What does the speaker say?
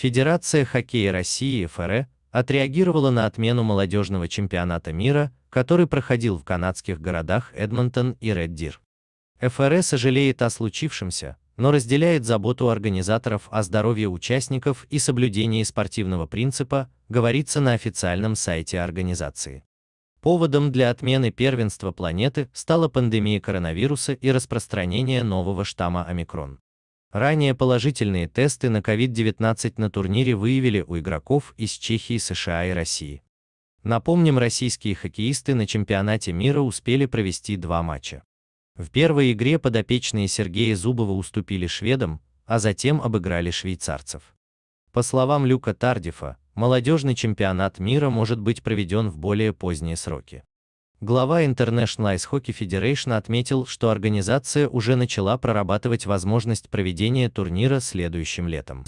Федерация хоккея России (ФРЭ) отреагировала на отмену молодежного чемпионата мира, который проходил в канадских городах Эдмонтон и Реддир. Дир. Э сожалеет о случившемся, но разделяет заботу организаторов о здоровье участников и соблюдении спортивного принципа, говорится на официальном сайте организации. Поводом для отмены первенства планеты стала пандемия коронавируса и распространение нового штамма омикрон. Ранее положительные тесты на COVID-19 на турнире выявили у игроков из Чехии, США и России. Напомним, российские хоккеисты на чемпионате мира успели провести два матча. В первой игре подопечные Сергея Зубова уступили шведам, а затем обыграли швейцарцев. По словам Люка Тардифа, молодежный чемпионат мира может быть проведен в более поздние сроки. Глава International Ice Hockey Federation отметил, что организация уже начала прорабатывать возможность проведения турнира следующим летом.